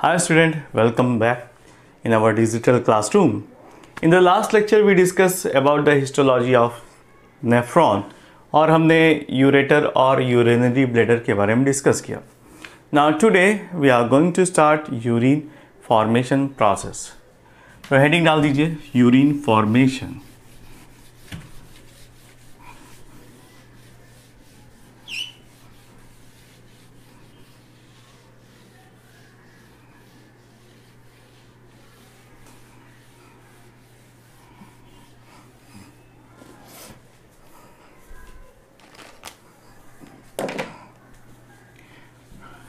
Hi student, welcome back in our digital classroom. In the last lecture we discussed about the histology of nephron और हमने ureter और urinary bladder के बारे में discuss किया Now today we are going to start urine formation process. तो heading डाल दीजिए urine formation.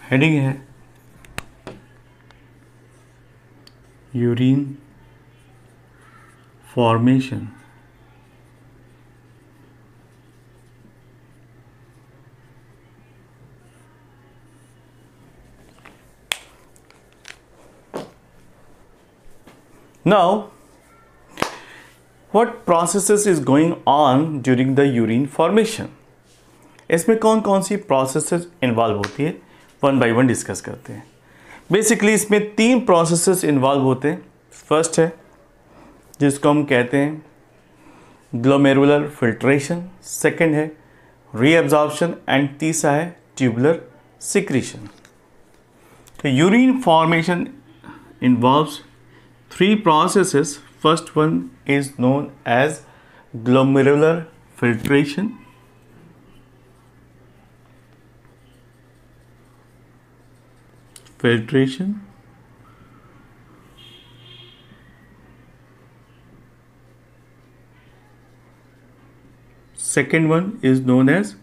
हेडिंग है urine formation now what process is going on during the urine formation इसमें कौन कौन सी प्रोसेस इन्वॉल्व होती है वन बाई वन डिस्कस करते हैं बेसिकली इसमें तीन प्रोसेसेस इन्वॉल्व होते हैं फर्स्ट है जिसको हम कहते हैं ग्लोमेरुलर फिल्ट्रेशन सेकंड है रीअब्जॉर्बन एंड तीसरा है ट्यूबुलर सिक्रीशन तो urine formation involves three process first one is known as glomerular filtration filtration second one is known as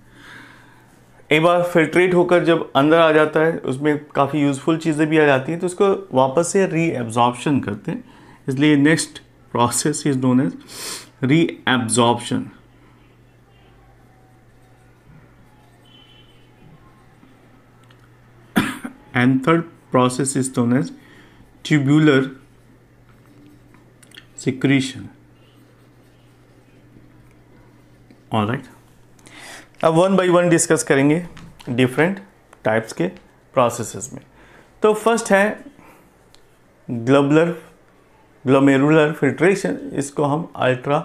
एक बार फिल्ट्रेट होकर जब अंदर आ जाता है उसमें काफ़ी यूज़फुल चीज़ें भी आ जाती हैं तो उसको वापस से रीएब्जॉर्प्शन करते हैं इसलिए next process is known as reabsorption and third process is known as tubular secretion all right right. अब वन बाई वन डिस्कस करेंगे डिफरेंट टाइप्स के प्रोसेसेस में तो फर्स्ट है ग्लोबलर ग्लोमेरुलर फिल्ट्रेशन इसको हम अल्ट्रा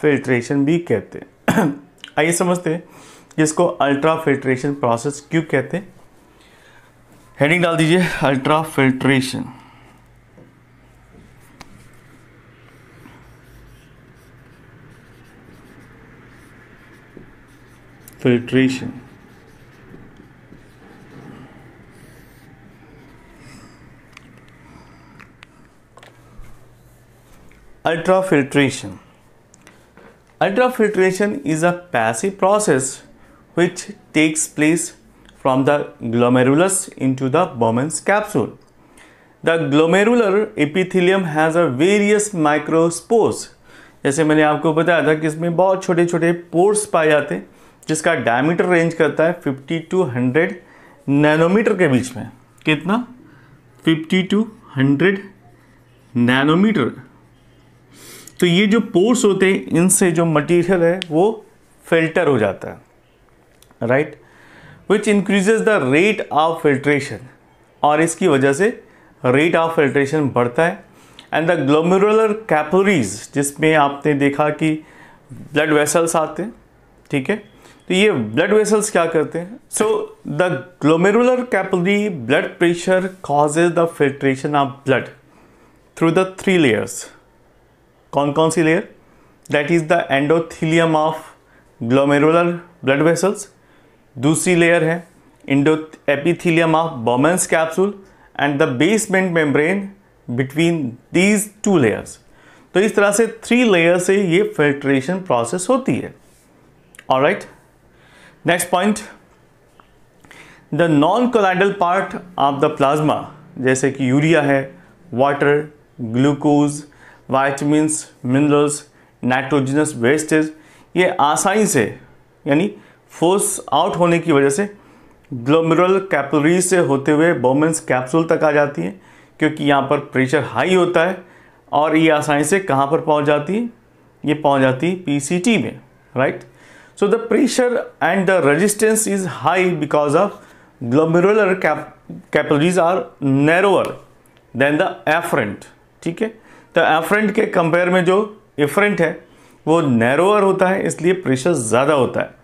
फिल्ट्रेशन भी कहते हैं आइए समझते हैं इसको अल्ट्रा फिल्ट्रेशन प्रोसेस क्यों कहते हैं हेडिंग डाल दीजिए ultra filtration filtration ultra filtration ultra filtration is a passive process which takes place from the glomerulus into the Bowman's capsule. The glomerular epithelium has a various microspores. जैसे मैंने आपको बताया था कि इसमें बहुत छोटे छोटे पोर्स पाए जाते हैं जिसका डायमीटर रेंज करता है 50 टू 100 नैनोमीटर के बीच में कितना 50 टू 100 नैनोमीटर तो ये जो पोर्स होते हैं इनसे जो मटेरियल है वो फिल्टर हो जाता है right which increases the rate of filtration और इसकी वजह से रेट ऑफ फिल्ट्रेशन बढ़ता है एंड द ग्लोमेरुलर कैपोरीज जिसमें आपने देखा कि ब्लड वेसल्स आते हैं ठीक है तो ये ब्लड वेसल्स क्या करते हैं so the glomerular capillary blood pressure causes the filtration of blood through the three layers कौन कौन सी layer that is the endothelium of glomerular blood vessels दूसरी लेयर है endo epithelium of Bowman's capsule and the basement membrane between these two layers तो इस तरह से three layer से ये फिल्ट्रेशन प्रोसेस होती है और right next point the non colloidal part of the plasma जैसे कि यूरिया है water glucose vitamins minerals nitrogenous wastage ये आसानी से यानी फोर्स आउट होने की वजह से ग्लोमरल कैपलरी से होते हुए बोमेंस कैप्सूल तक आ जाती है क्योंकि यहाँ पर प्रेशर हाई होता है और ये आसानी से कहाँ पर पहुँच जाती है ये पहुँच जाती है टी में right so the pressure and the resistance is high because of glomerular capillaries are narrower than the efferent ठीक है तो एफरेंट के कंपेयर में जो एफरेंट है वो नैरोअर होता है इसलिए प्रेशर ज़्यादा होता है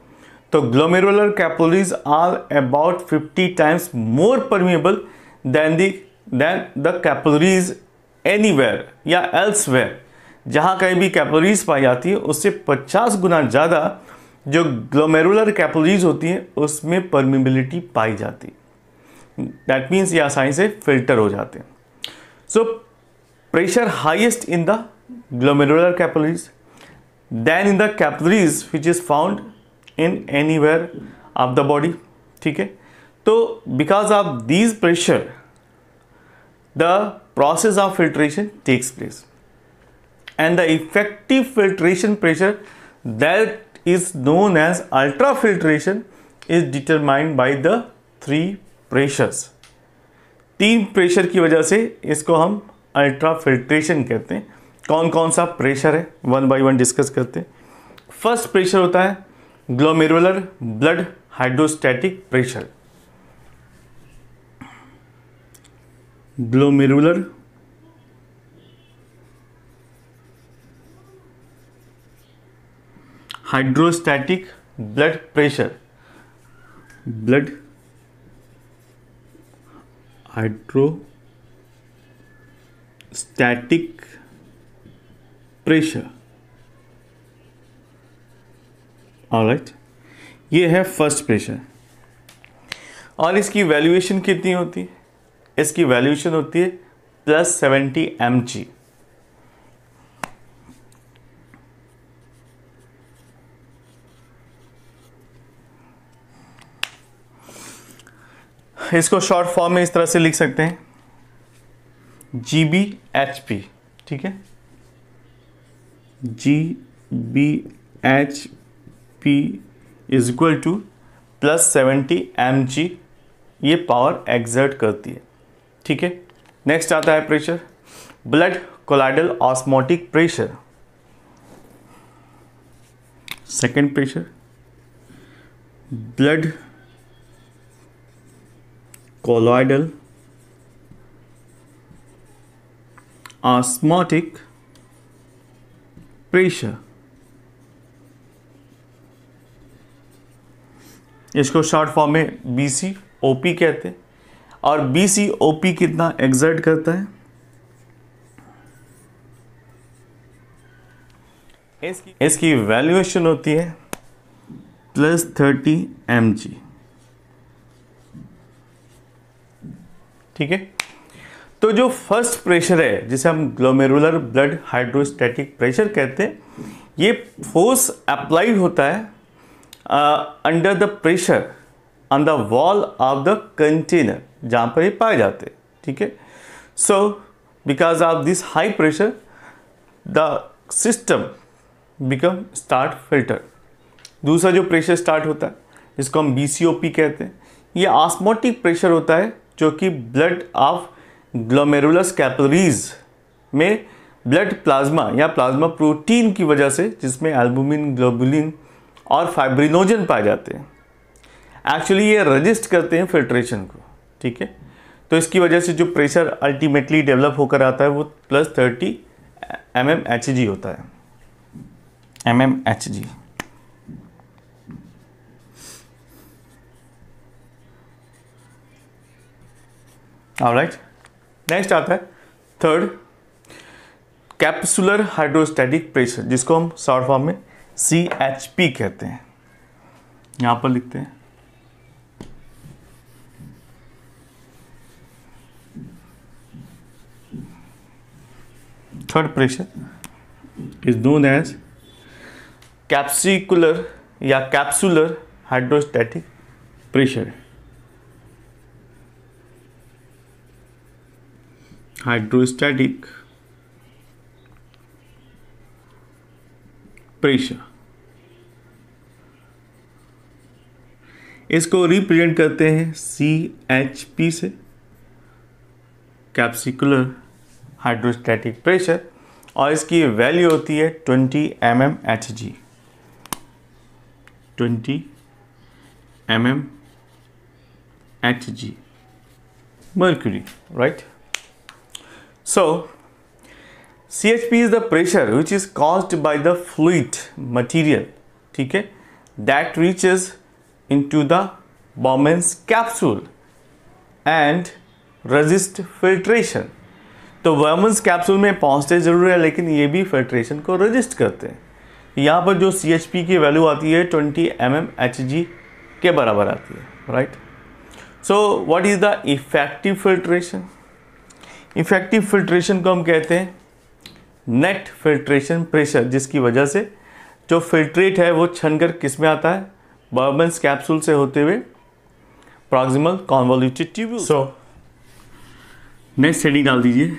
तो glomerular capillaries are about 50 times more permeable than the then the capillaries any या वेयर जहाँ कहीं भी कैपोलरीज पाई जाती है उससे 50 गुना ज़्यादा जो ग्लोमेरुलर कैपोलरीज होती हैं उसमें परमिबिलिटी पाई जाती है दैट मीन्स ये आसानी से फिल्टर हो जाते हैं so pressure highest in the glomerular capillaries then in the capillaries which is found in any where of the body ठीक है तो because of these pressure the process of filtration takes place and the effective filtration pressure that is known as ultra filtration is determined by the three pressures तीन प्रेशर की वजह से इसको हम अल्ट्रा फिल्ट्रेशन कहते हैं कौन कौन सा प्रेशर है वन बाई वन डिस्कस करते हैं फर्स्ट प्रेशर होता है glomerular blood hydrostatic pressure glomerular hydrostatic blood pressure blood hydrostatic pressure right ये है फर्स्ट प्रेशर और इसकी वैल्यूएशन कितनी होती है इसकी वैल्यूएशन होती है प्लस सेवेंटी एम जी इसको शॉर्ट फॉर्म में इस तरह से लिख सकते हैं जी बी एच पी ठीक है G B H P is equal to plus seventy M G ये पावर एग्जर्ट करती है ठीक है नेक्स्ट आता है pressure blood colloidal osmotic pressure second pressure blood colloidal osmotic pressure इसको शॉर्ट फॉर्म में बी सी ओ पी कहते हैं और बी सी ओ पी कितना एग्जर्ट करता है इसकी इसकी वैल्यूएशन होती है प्लस थर्टी एम जी ठीक है तो जो फर्स्ट प्रेशर है जिसे हम ग्लोमेरुलर ब्लड हाइड्रोस्टैटिक प्रेशर कहते हैं ये फोर्स अप्लाई होता है under the pressure on the wall of the container जहाँ पर ये पाए जाते ठीक है so because of this high pressure the system become start filter दूसरा जो प्रेशर स्टार्ट होता है इसको हम बी कहते हैं ये आस्मोटिक प्रेशर होता है जो कि ब्लड ऑफ ग्लोमेरुलस कैपलरीज में ब्लड प्लाज्मा या प्लाज्मा प्रोटीन की वजह से जिसमें एल्बुमिन ग्लोबुलिन और फाइब्रिनोजन पाए जाते हैं एक्चुअली ये रजिस्ट करते हैं फिल्ट्रेशन को ठीक है तो इसकी वजह से जो प्रेशर अल्टीमेटली डेवलप होकर आता है वो plus thirty M M H G होता है M M H G right next आता है थर्ड कैप्सुलर हाइड्रोस्टैटिक प्रेशर जिसको हम शॉर्ट फॉर्म में सी एच पी कहते हैं यहां पर लिखते हैं third pressure is known as capsicular या capsular hydrostatic pressure hydrostatic pressure इसको रिप्रेजेंट करते हैं सी एच पी से कैप्सिकुलर हाइड्रोस्टैटिक प्रेशर और इसकी वैल्यू होती है twenty M M H G twenty M M H G mercury right so CHP is the pressure which is caused by the fluid material ठीक है that reaches into the Bowman's capsule and resist filtration तो वर्मन्स capsule में पहुँचते ज़रूर है लेकिन ये भी फिल्ट्रेशन को रजिस्ट करते हैं यहाँ पर जो सी की वैल्यू आती है 20 एम एम के बराबर आती है right so what is the effective filtration effective filtration को हम कहते हैं नेट फिल्ट्रेशन प्रेशर जिसकी वजह से जो फिल्ट्रेट है वो छनकर किस में आता है बर्बन्स कैप्सूल से होते हुए proximal convoluted tubule so next heading डाल दीजिए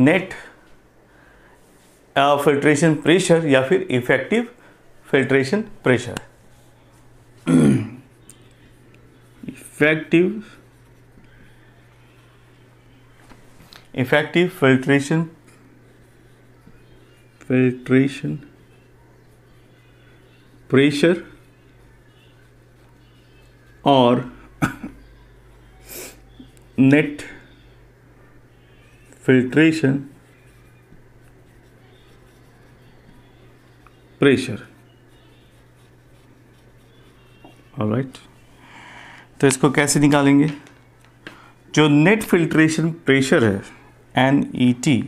नेट फिल्ट्रेशन प्रेशर या फिर effective filtration pressure effective effective filtration filtration pressure or net filtration pressure all right तो इसको कैसे निकालेंगे जो नेट फिल्ट्रेशन प्रेशर है N E T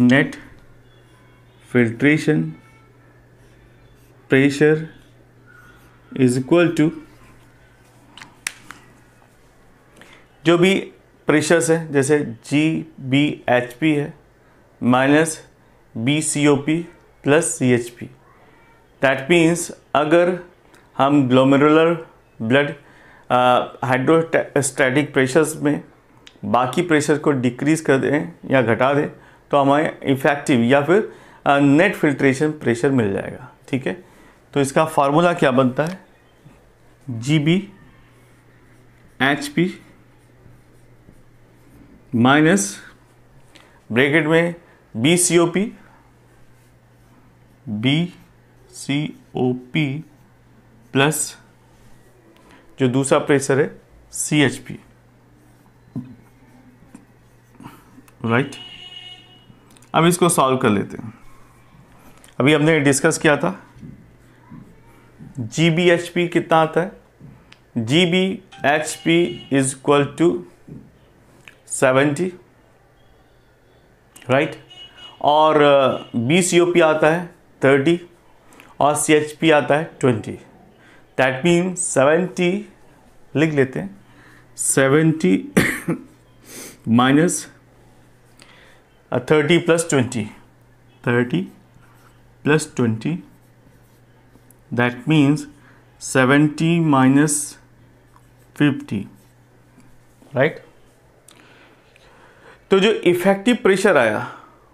net filtration pressure is equal to जो भी प्रेशर्स हैं जैसे जी बी एच पी है minus B C O P plus C H P that means अगर हम ग्लोमेरुलर ब्लड हाइड्रोस्टैटिक प्रेशर्स में बाकी प्रेशर को डिक्रीज कर दें या घटा दें तो हमें इफेक्टिव या फिर नेट फिल्ट्रेशन प्रेशर मिल जाएगा ठीक है तो इसका फार्मूला क्या बनता है G B H P minus bracket में B C O P B C O P plus जो दूसरा प्रेशर है सी एच पी राइट अब इसको सॉल्व कर लेते हैं अभी हमने डिस्कस किया था जी बी एच पी कितना आता है G B H P is equal to seventy right और बी सी ओ पी आता है थर्टी और सी एच पी आता है ट्वेंटी दैट मीन सेवेंटी लिख लेते हैं seventy minus thirty plus twenty thirty plus twenty that means seventy minus fifty right तो जो इफेक्टिव प्रेशर आया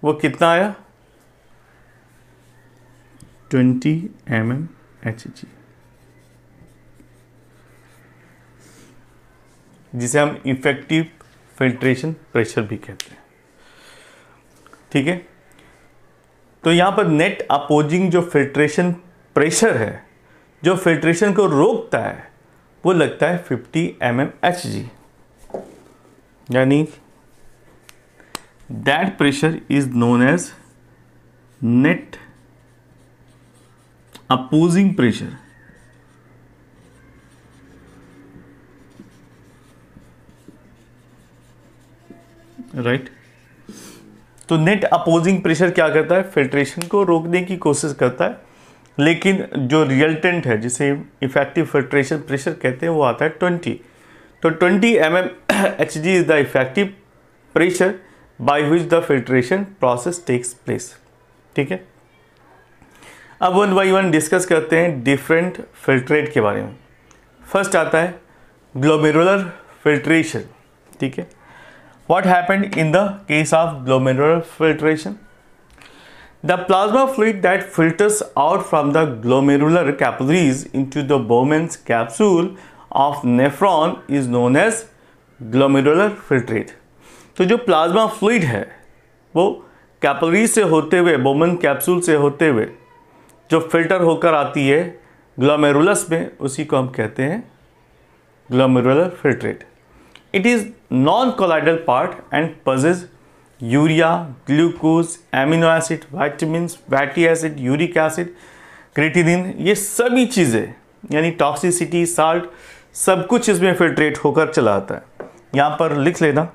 वो कितना आया twenty M M H G जिसे हम इफेक्टिव फिल्ट्रेशन प्रेशर भी कहते हैं ठीक है तो यहां पर नेट अपोजिंग जो फिल्ट्रेशन प्रेशर है जो फिल्ट्रेशन को रोकता है वो लगता है 50 एम एम एच जी यानी that pressure is known as net opposing pressure right तो नेट अपोजिंग प्रेशर क्या करता है फिल्ट्रेशन को रोकने की कोशिश करता है लेकिन जो रियल्टेंट है जिसे इफेक्टिव फिल्ट्रेशन प्रेशर कहते हैं वो आता है ट्वेंटी तो twenty M M H G is the effective pressure by which the filtration process takes place ठीक है अब वन बाई वन डिस्कस करते हैं डिफरेंट फिल्ट्रेट के बारे में फर्स्ट आता है ग्लोमेरुलर फिल्ट्रेशन ठीक है what happened in the case of glomerular filtration? The plasma fluid that filters out from the glomerular capillaries into the Bowman's capsule of nephron is known as glomerular filtrate. तो जो plasma fluid है वो capillary से होते हुए Bowman capsule से होते हुए जो फिल्टर होकर आती है ग्लोमेरुलस में उसी को हम कहते हैं glomerular filtrate it is non colloidal part and passes urea glucose amino acid vitamin fatty acid uric acid creatinine ये सभी चीज़ें यानी टॉक्सिसिटी साल्ट सब कुछ इसमें फिल्ट्रेट होकर चला आता है यहाँ पर लिख लेना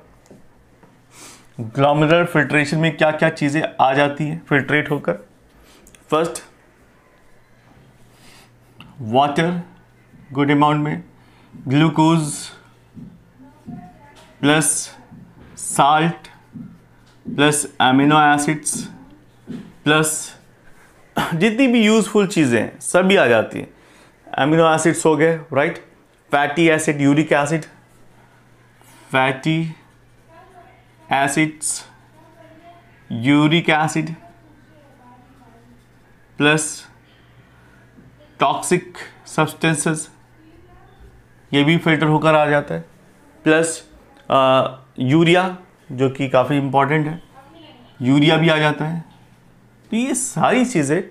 ग्लोमरल फिल्ट्रेशन में क्या क्या चीज़ें आ जाती हैं फिल्ट्रेट होकर फर्स्ट वाटर गुड अमाउंट में glucose plus salt plus amino acids plus जितनी भी यूज़फुल चीज़ें हैं सभी आ जाती हैं एमिनो एसिड्स हो गए right fatty acid uric acid fatty acids uric acid plus toxic substances ये भी फिल्टर होकर आ जाता है प्लस यूरिया जो कि काफ़ी इम्पॉर्टेंट है यूरिया भी आ जाता है तो ये सारी चीज़ें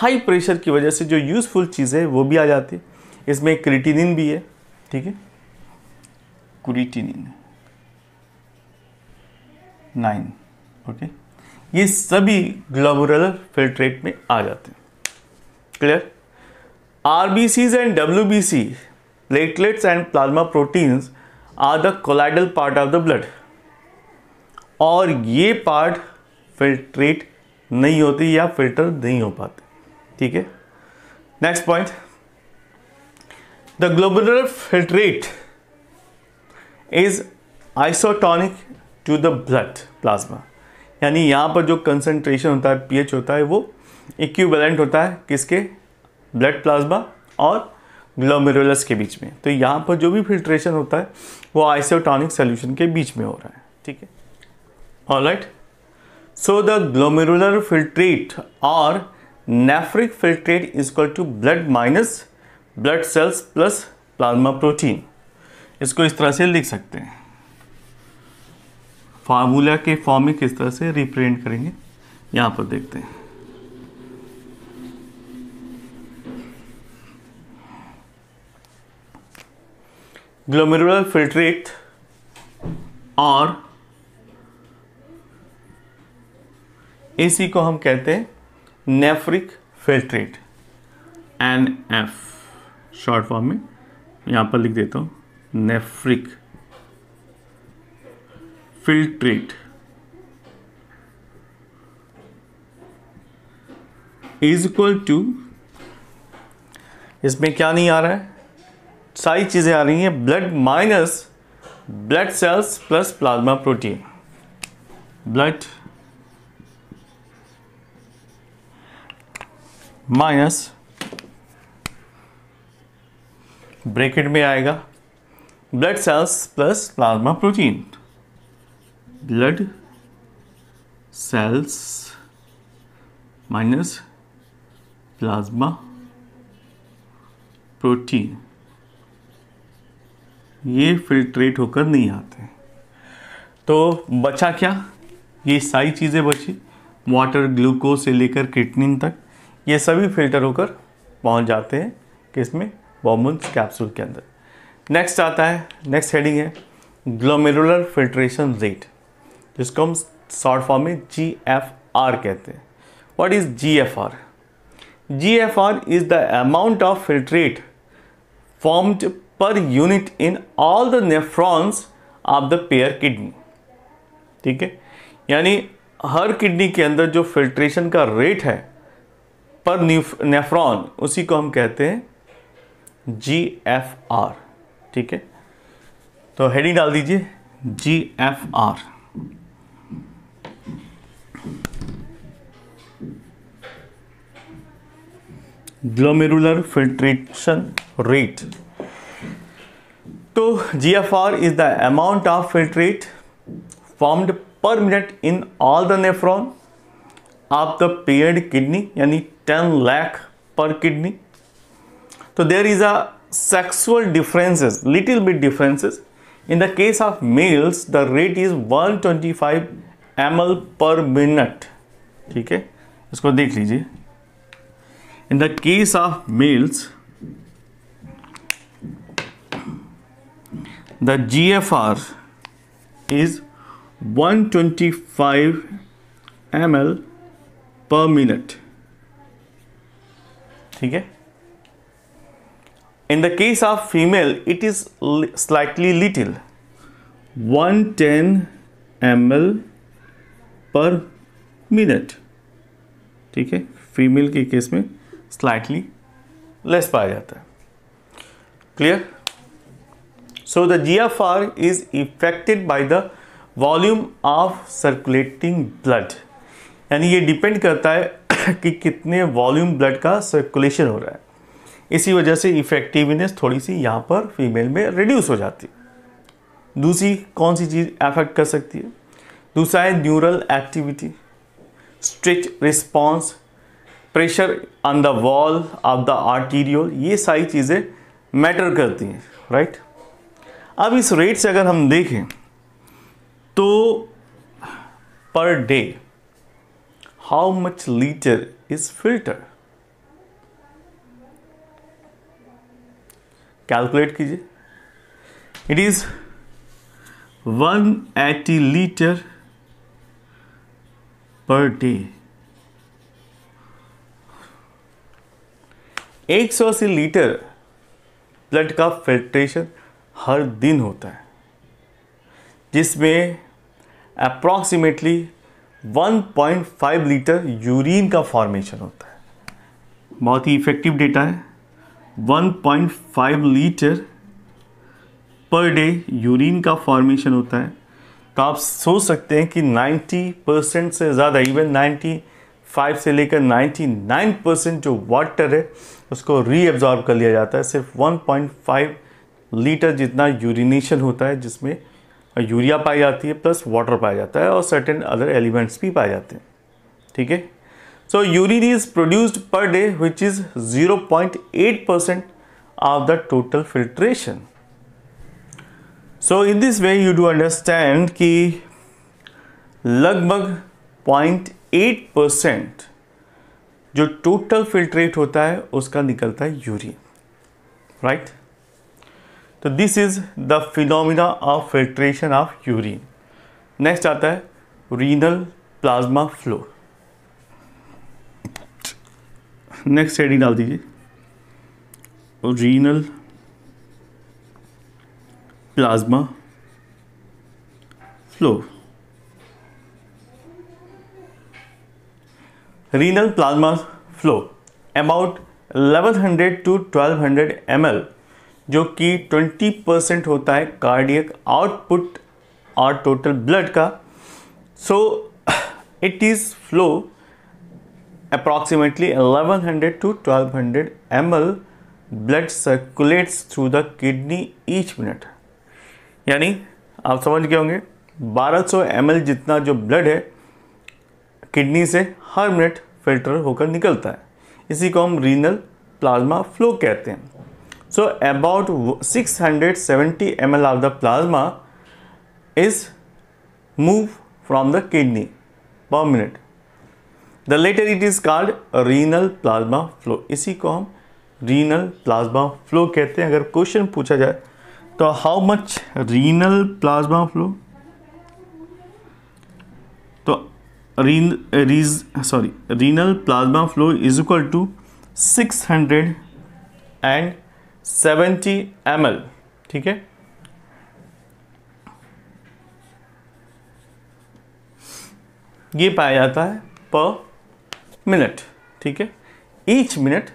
हाई प्रेशर की वजह से जो यूज़फुल चीज़ें वो भी आ जाती है इसमें क्रिटिनिन भी है ठीक है क्रिटिनिन नाइन ओके ये सभी ग्लोबरल फिल्ट्रेट में आ जाते हैं clear R B Cs and W B C platelets and plasma proteins are the colloidal part of the blood और ये पार्ट फिल्ट्रेट नहीं होती या फिल्टर नहीं हो पाते ठीक है next point the globular filtrate is isotonic to the blood plasma यानी यहां पर जो कंसंट्रेशन होता है पीएच होता है वो इक्विवेलेंट होता है किसके ब्लड प्लाज्मा और ग्लोमेरुलस के बीच में तो यहाँ पर जो भी फिल्ट्रेशन होता है वो आइसोटॉनिक सोल्यूशन के बीच में हो रहा है ठीक है all right so the glomerular filtrate और nephric filtrate is equal to blood minus blood cells plus plasma protein इसको इस तरह से लिख सकते हैं फार्मूला के फॉर्म में किस तरह से रिप्रेजेंट करेंगे यहाँ पर देखते हैं ग्लोमेरुलर फिल्ट्रेट और इसी को हम कहते हैं nephric filtrate N F short form में यहां पर लिख देता हूं nephric filtrate is equal to इसमें क्या नहीं आ रहा है सारी चीज़ें आ रही हैं blood minus blood cells plus plasma protein blood minus bracket में आएगा blood cells plus plasma protein blood cells minus plasma protein ये फिल्ट्रेट होकर नहीं आते तो बचा क्या ये सारी चीज़ें बची वाटर ग्लूकोज से लेकर किडनी तक ये सभी फिल्टर होकर पहुंच जाते हैं कि इसमें बॉम्बन्स कैप्सूल के अंदर नेक्स्ट आता है नेक्स्ट हेडिंग है ग्लोमेरुलर फिल्ट्रेशन रेट जिसको हम शॉर्ट फॉर्म में जी एफ आर कहते हैं what is G F R G F R is the amount of filtrate formed per unit in all the nephrons of the pair kidney ठीक है यानी हर kidney के अंदर जो फिल्ट्रेशन का रेट है पर नेफ्रॉन उसी को हम कहते हैं जी एफ आर ठीक है तो हेडिंग डाल दीजिए G F R glomerular filtration rate तो GFR is the amount of filtrate formed per minute in all the nephron of the paired kidney यानी 10 lakh per kidney. So there is a sexual differences, little bit differences. In the case of males, the rate is 125 ml per minute. ठीक है इसको देख लीजिए in the case of males the GFR is 125 ml per minute ठीक है in the case of female it is slightly little 110 ml per minute ठीक है female के केस में स्लाइटली लेस पाया जाता है clear So the GFR is affected by the volume of circulating blood यानी ये डिपेंड करता है कि कितने वॉल्यूम ब्लड का सर्कुलेशन हो रहा है इसी वजह से इफेक्टिवनेस थोड़ी सी यहाँ पर फीमेल में रिड्यूस हो जाती है दूसरी कौन सी चीज़ अफेक्ट कर सकती है दूसरा है neural activity stretch response pressure on the wall of the arterial ये सारी चीज़ें मैटर करती हैं राइट right? अब इस रेट से अगर हम देखें तो per day how much litre is filter calculate कीजिए it is one eighty litre per day एक सौ अस्सी लीटर ब्लड का फिल्ट्रेशन हर दिन होता है जिसमें अप्रॉक्सीमेटली 1.5 लीटर यूरिन का फॉर्मेशन होता है बहुत ही इफ़ेक्टिव डेटा है 1.5 लीटर पर डे यूरिन का फॉर्मेशन होता है तो आप सोच सकते हैं कि 90 परसेंट से ज़्यादा इवन 95 से लेकर 99 परसेंट जो वाटर है उसको रीअब्जॉर्ब कर लिया जाता है सिर्फ 1.5 लीटर जितना यूरिनेशन होता है जिसमें यूरिया पाई जाती है प्लस वाटर पाया जाता है और सर्टेन अदर एलिमेंट्स भी पाए जाते हैं ठीक है so urine is produced per day which is 0.8 percent of the total filtration so in this way you do understand कि लगभग 0.8 परसेंट जो टोटल फिल्ट्रेट होता है उसका निकलता है यूरिया राइट right? तो this is the phenomena of filtration of urine next आता है renal plasma flow next heading डाल दीजिए renal plasma flow renal plasma flow about 1100 to 1200 hundred जो कि 20 परसेंट होता है कार्डियक आउटपुट और टोटल ब्लड का so it is flow approximately 1100 to 1200 ml blood circulates through the kidney each minute यानी आप समझ गए होंगे 1200 ml जितना जो ब्लड है किडनी से हर मिनट फिल्टर होकर निकलता है इसी को हम रीनल प्लाज्मा फ्लो कहते हैं So about 670 ml of the plasma is move from the kidney per minute. The later it is called renal plasma flow. isi ko hum renal plasma flow kehte hain agar question pucha jaye to how much renal plasma flow to ren is sorry renal plasma flow is equal to 600 and 70 M ठीक है ये पाया जाता है पर minute ठीक है each minute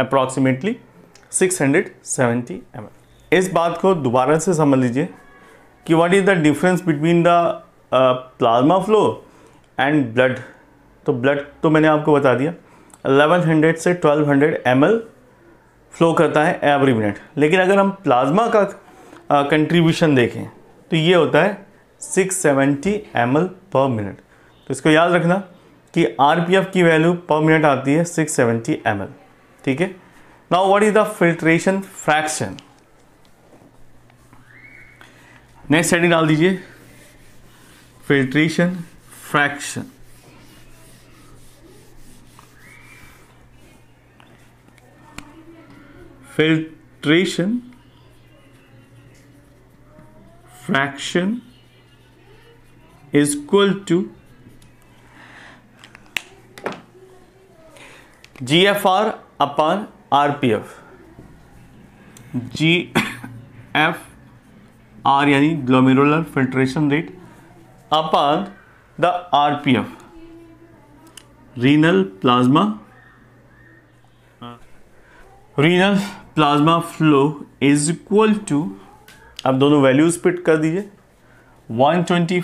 approximately 670 M इस बात को दोबारा से समझ लीजिए कि what is the difference between the plasma flow and blood तो ब्लड तो मैंने आपको बता दिया 1100 से 1200 एम फ्लो करता है एवरी मिनट लेकिन अगर हम प्लाज्मा का कंट्रीब्यूशन देखें तो ये होता है 670 सेवेंटी एम पर मिनट तो इसको याद रखना कि आर की वैल्यू पर मिनट आती है 670 सेवेंटी एम ठीक है now what is the filtration fraction next setting डाल दीजिए filtration fraction filtration fraction is equal to GFR upon RPF GFR यानी glomerular filtration rate upon the RPF renal plasma renal plasma flow is equal to आप दोनों values put कर दीजिए 125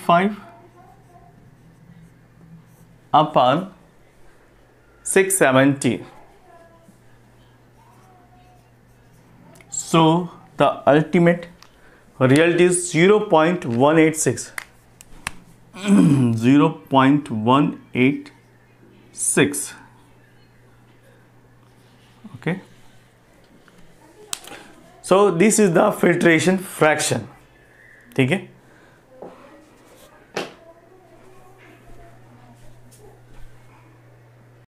point one eight six zero point one 0.186 0.186 so this is the filtration fraction ठीक है